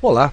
Olá,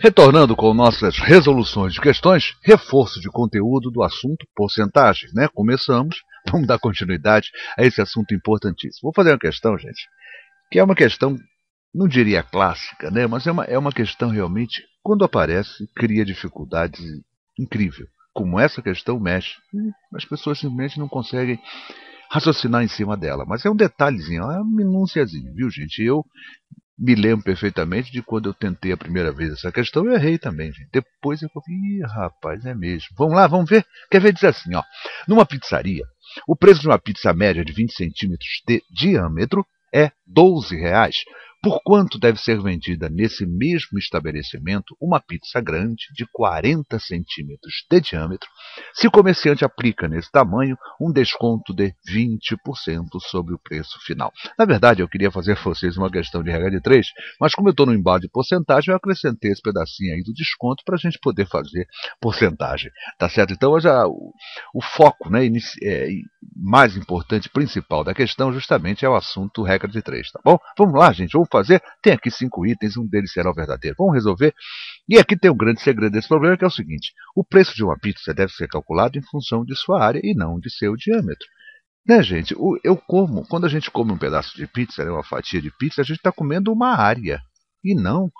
Retornando com nossas resoluções de questões, reforço de conteúdo do assunto porcentagem né? Começamos, vamos dar continuidade a esse assunto importantíssimo. Vou fazer uma questão, gente, que é uma questão, não diria clássica, né? Mas é uma, é uma questão realmente, quando aparece, cria dificuldades incrível. Como essa questão mexe, as pessoas simplesmente não conseguem raciocinar em cima dela. Mas é um detalhezinho, é uma minúciazinha, viu gente? Eu me lembro perfeitamente de quando eu tentei a primeira vez essa questão, eu errei também, gente. Depois eu falei, ih, rapaz, é mesmo. Vamos lá, vamos ver. Quer ver? Diz assim, ó. Numa pizzaria, o preço de uma pizza média de 20 centímetros de diâmetro é 12 reais por quanto deve ser vendida nesse mesmo estabelecimento uma pizza grande de 40 centímetros de diâmetro, se o comerciante aplica nesse tamanho um desconto de 20% sobre o preço final. Na verdade, eu queria fazer para vocês uma questão de regra de 3, mas como eu estou no embalo de porcentagem, eu acrescentei esse pedacinho aí do desconto para a gente poder fazer porcentagem. Tá certo? Então, já, o, o foco né, é, mais importante, principal da questão, justamente é o assunto regra de 3, tá bom? Vamos lá, gente, vamos fazer, tem aqui cinco itens, um deles será o verdadeiro, vamos resolver. E aqui tem um grande segredo desse problema, que é o seguinte, o preço de uma pizza deve ser calculado em função de sua área e não de seu diâmetro. Né, gente? eu como, quando a gente come um pedaço de pizza, né, uma fatia de pizza, a gente está comendo uma área e não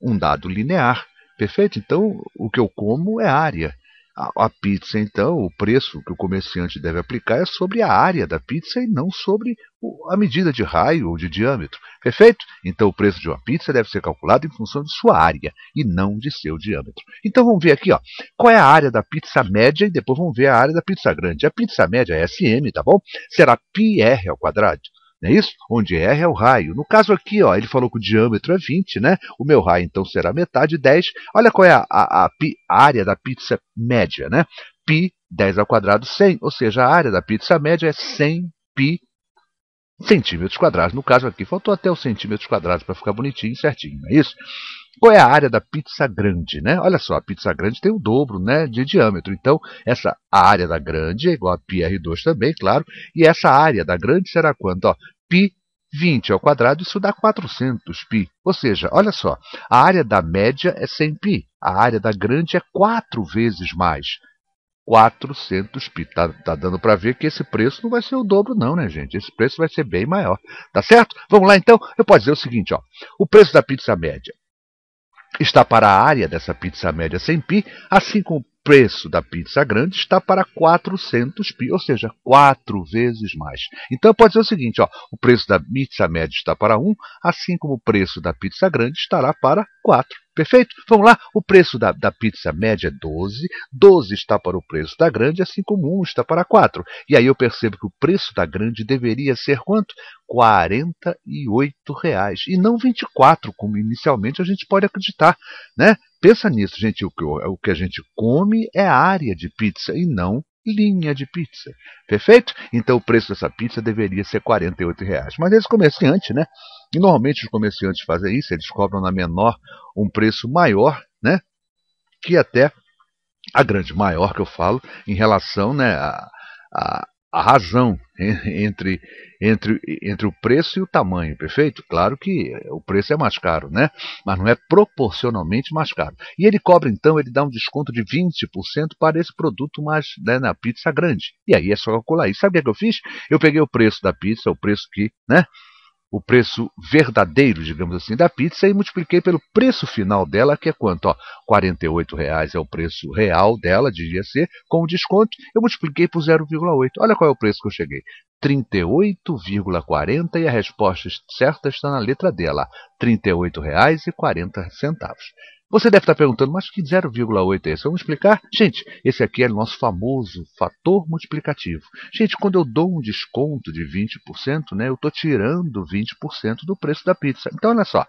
um dado linear. Perfeito? Então, o que eu como é área. A, a pizza, então, o preço que o comerciante deve aplicar é sobre a área da pizza e não sobre a medida de raio ou de diâmetro. Perfeito? Então o preço de uma pizza deve ser calculado em função de sua área e não de seu diâmetro. Então vamos ver aqui ó, qual é a área da pizza média e depois vamos ver a área da pizza grande. A pizza média é SM, tá bom? Será πr ao quadrado não é isso? Onde R é o raio. No caso aqui, ó, ele falou que o diâmetro é 20, né? O meu raio, então, será metade, 10. Olha qual é a, a, a, área da pizza média, né? Pi, 10 ao quadrado, 100. Ou seja, a área da pizza média é 100 pi centímetros quadrados. No caso aqui, faltou até o centímetros quadrados para ficar bonitinho certinho, não é isso? Qual é a área da pizza grande, né? Olha só, a pizza grande tem o dobro, né, de diâmetro. Então, essa área da grande é igual a πr2 também, claro, e essa área da grande será quanto? π 20 ao quadrado, isso dá 400 π. Ou seja, olha só, a área da média é 100 π, a área da grande é 4 vezes mais. 400 pi. Está tá dando para ver que esse preço não vai ser o dobro não, né, gente? Esse preço vai ser bem maior, tá certo? Vamos lá então. Eu posso dizer o seguinte, ó. O preço da pizza média está para a área dessa pizza média sem pi, assim como o preço da pizza grande está para 400 pi, ou seja, quatro vezes mais. Então pode ser o seguinte, ó, o preço da pizza média está para 1, assim como o preço da pizza grande estará para 4. Perfeito? Vamos lá, o preço da, da pizza média é 12, 12 está para o preço da grande, assim como 1 está para 4. E aí eu percebo que o preço da grande deveria ser quanto? R$ reais e não 24, como inicialmente a gente pode acreditar, né? Pensa nisso, gente, o que a gente come é a área de pizza e não linha de pizza. Perfeito? Então o preço dessa pizza deveria ser R$ reais. Mas esse comerciante, né? E normalmente os comerciantes fazem isso, eles cobram na menor um preço maior, né? Que até a grande maior que eu falo em relação, né, a, a a razão entre, entre, entre o preço e o tamanho, perfeito? Claro que o preço é mais caro, né? mas não é proporcionalmente mais caro. E ele cobra, então, ele dá um desconto de 20% para esse produto mais né, na pizza grande. E aí é só calcular isso. Sabe o que, é que eu fiz? Eu peguei o preço da pizza, o preço que, né? o preço verdadeiro, digamos assim, da pizza e multipliquei pelo preço final dela, que é quanto? Ó, R$ reais é o preço real dela, devia ser, com o desconto, eu multipliquei por 0,8. Olha qual é o preço que eu cheguei. 38,40 e a resposta certa está na letra dela, R$ 38,40. Você deve estar perguntando, mas que 0,8 é esse? Vamos explicar? Gente, esse aqui é o nosso famoso fator multiplicativo. Gente, quando eu dou um desconto de 20%, né, eu estou tirando 20% do preço da pizza. Então, olha só.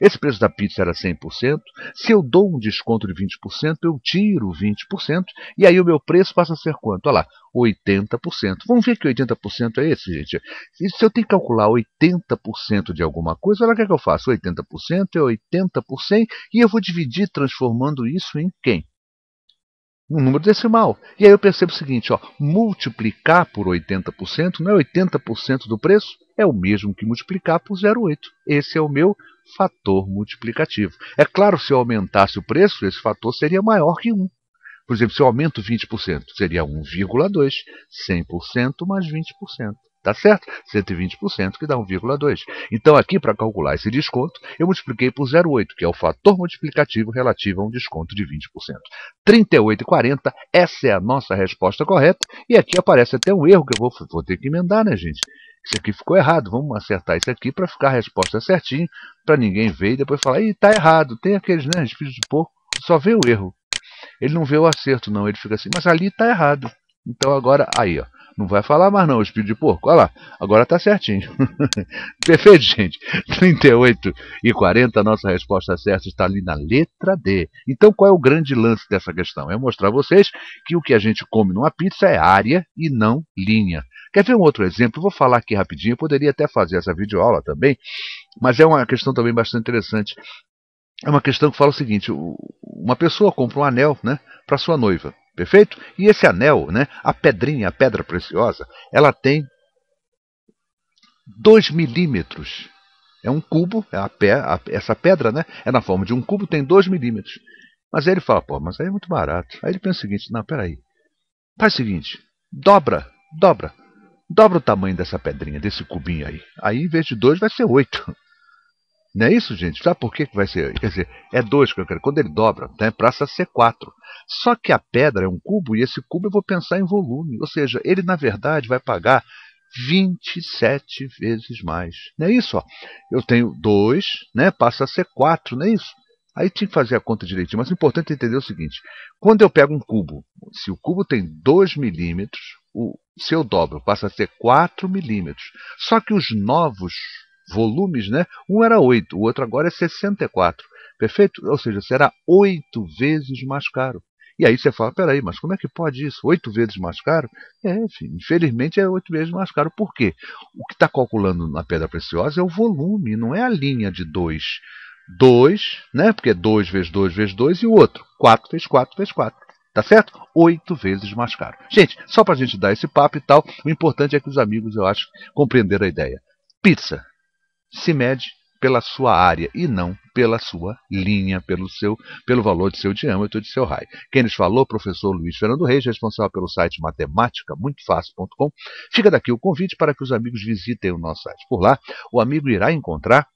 Esse preço da pizza era 100%. Se eu dou um desconto de 20%, eu tiro 20%. E aí o meu preço passa a ser quanto? Olha lá, 80%. Vamos ver que 80% é esse, gente. E se eu tenho que calcular 80% de alguma coisa, olha o que, é que eu faço. 80% é 80 por 100. E eu vou dividir transformando isso em quem? um número decimal. E aí eu percebo o seguinte, ó, multiplicar por 80% não é 80% do preço? é o mesmo que multiplicar por 0,8. Esse é o meu fator multiplicativo. É claro, se eu aumentasse o preço, esse fator seria maior que 1. Por exemplo, se eu aumento 20%, seria 1,2. 100% mais 20%. Tá certo? 120%, que dá 1,2. Então, aqui, para calcular esse desconto, eu multipliquei por 0,8, que é o fator multiplicativo relativo a um desconto de 20%. 38,40, essa é a nossa resposta correta. E aqui aparece até um erro que eu vou, vou ter que emendar, né, gente? Isso aqui ficou errado, vamos acertar isso aqui para ficar a resposta certinho, para ninguém ver e depois falar, ih, está errado. Tem aqueles, né, espíritos de porco, só vê o erro. Ele não vê o acerto não, ele fica assim, mas ali está errado. Então agora, aí ó, não vai falar mais não, o espírito de porco. Olha lá, agora está certinho. Perfeito, gente. 38 e 40, a nossa resposta certa está ali na letra D. Então, qual é o grande lance dessa questão? É mostrar a vocês que o que a gente come numa pizza é área e não linha. Quer ver um outro exemplo? Vou falar aqui rapidinho, Eu poderia até fazer essa videoaula também, mas é uma questão também bastante interessante. É uma questão que fala o seguinte, uma pessoa compra um anel né, para sua noiva. Perfeito? E esse anel, né, a pedrinha, a pedra preciosa, ela tem 2 milímetros. É um cubo, é a pé, a, essa pedra né, é na forma de um cubo, tem 2 milímetros. Mas aí ele fala, pô, mas aí é muito barato. Aí ele pensa o seguinte, não, peraí. Faz o seguinte, dobra, dobra. Dobra o tamanho dessa pedrinha, desse cubinho aí. Aí, em vez de 2, vai ser 8. Não é isso, gente? Sabe por que vai ser? Quer dizer, é 2 que eu quero. Quando ele dobra, né, passa a ser 4. Só que a pedra é um cubo e esse cubo eu vou pensar em volume. Ou seja, ele na verdade vai pagar 27 vezes mais. Não é isso? Ó. Eu tenho 2, né, passa a ser 4, não é isso? Aí tinha que fazer a conta direitinho, mas o importante é entender o seguinte: quando eu pego um cubo, se o cubo tem 2 milímetros, o seu dobro passa a ser 4 milímetros. Só que os novos volumes, né? Um era 8, o outro agora é 64. Perfeito? Ou seja, será 8 vezes mais caro. E aí você fala, peraí, mas como é que pode isso? Oito vezes mais caro? É, enfim, infelizmente é oito vezes mais caro. Por quê? O que está calculando na pedra preciosa é o volume, não é a linha de 2. 2, né? Porque é 2 vezes 2 vezes 2 e o outro. 4 vezes 4 vezes 4. Tá certo? Oito vezes mais caro. Gente, só para a gente dar esse papo e tal, o importante é que os amigos, eu acho, compreenderam a ideia. Pizza se mede pela sua área e não pela sua linha, pelo seu pelo valor de seu diâmetro de seu raio. Quem nos falou, professor Luiz Fernando Reis, responsável pelo site matemática-muito-fácil.com. Fica daqui o convite para que os amigos visitem o nosso site. Por lá, o amigo irá encontrar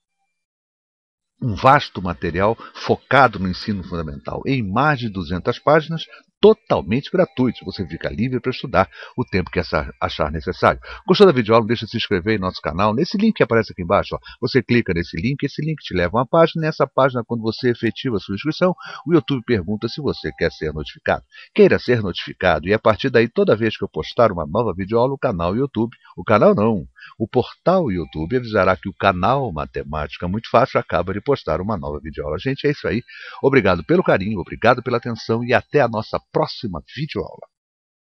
um vasto material focado no ensino fundamental, em mais de 200 páginas, totalmente gratuitos. Você fica livre para estudar o tempo que achar necessário. Gostou da videoaula? Deixa de se inscrever em nosso canal. Nesse link que aparece aqui embaixo, ó, você clica nesse link, esse link te leva a uma página. Nessa página, quando você efetiva a sua inscrição, o YouTube pergunta se você quer ser notificado. Queira ser notificado e a partir daí, toda vez que eu postar uma nova videoaula, o canal YouTube, o canal não, o portal YouTube avisará que o canal Matemática Muito Fácil acaba de postar uma nova videoaula. Gente, é isso aí. Obrigado pelo carinho, obrigado pela atenção e até a nossa próxima próxima videoaula.